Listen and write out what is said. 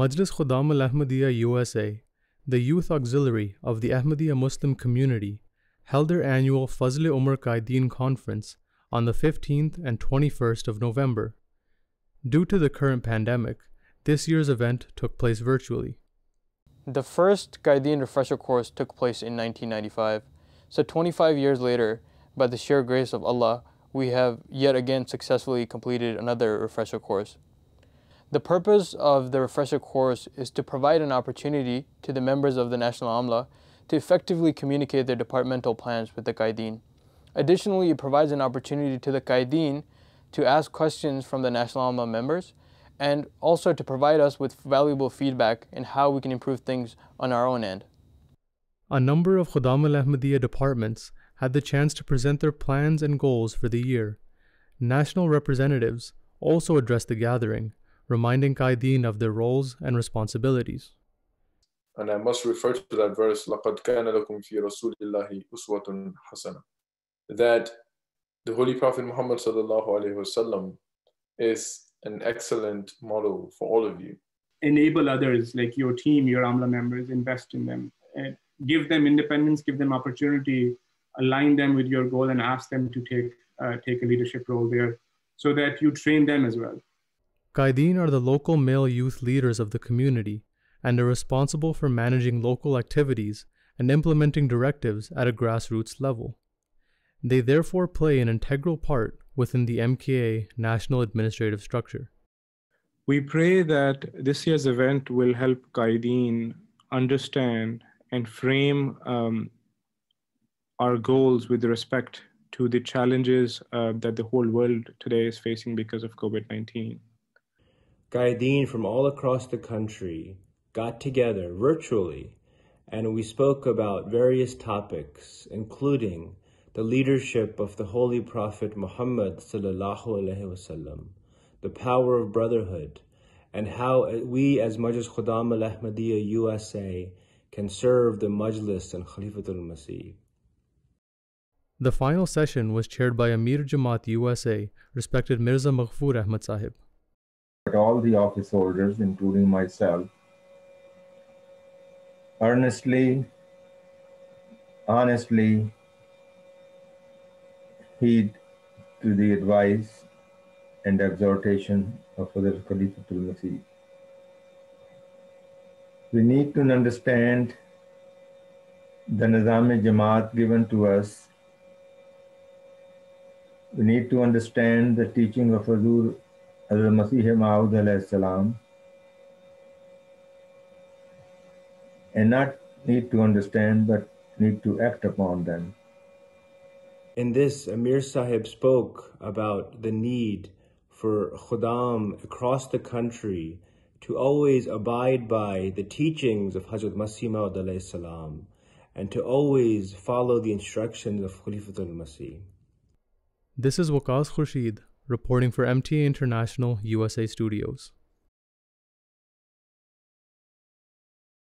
Majlis Khudam al Ahmadiyya USA, the youth auxiliary of the Ahmadiyya Muslim community, held their annual Fazl Umar Qaideen conference on the 15th and 21st of November. Due to the current pandemic, this year's event took place virtually. The first Qaideen refresher course took place in 1995, so 25 years later, by the sheer grace of Allah, we have yet again successfully completed another refresher course. The purpose of the refresher course is to provide an opportunity to the members of the National AMLA to effectively communicate their departmental plans with the Qaideen. Additionally, it provides an opportunity to the Qaideen to ask questions from the National AMLA members and also to provide us with valuable feedback in how we can improve things on our own end. A number of Khudam al-Ahmadiyya departments had the chance to present their plans and goals for the year. National representatives also addressed the gathering reminding Qaideen of their roles and responsibilities. And I must refer to that verse, لَقَدْ كَانَ لَكُمْ فِي رَسُولِ اللَّهِ أُسْوَةٌ That the Holy Prophet Muhammad sallallahu is an excellent model for all of you. Enable others, like your team, your AMLA members, invest in them. And eh, give them independence, give them opportunity, align them with your goal and ask them to take, uh, take a leadership role there so that you train them as well. Qaidin are the local male youth leaders of the community and are responsible for managing local activities and implementing directives at a grassroots level. They therefore play an integral part within the MKA national administrative structure. We pray that this year's event will help Qaideen understand and frame um, our goals with respect to the challenges uh, that the whole world today is facing because of COVID 19. Gaidin from all across the country got together virtually and we spoke about various topics, including the leadership of the Holy Prophet Muhammad the power of brotherhood, and how we as Majlis Khudam al-Ahmadiyya USA can serve the Majlis and Khalifatul Masih. The final session was chaired by Amir Jamaat USA, respected Mirza Maghfur Ahmad Sahib but all the office holders, including myself, earnestly, honestly heed to the advice and exhortation of Hazrat Khalifatul Masih. We need to understand the Nizam-e-Jamaat given to us. We need to understand the teaching of Hazur हजरत मसीह माउद and not need to understand but need to act upon them. In this, Amir Sahib spoke about the need for Khudam across the country to always abide by the teachings of Hazrat Masih Maud salam and to always follow the instructions of Khalifatul Masih. This is Waqas Khurshid reporting for MTA International USA Studios.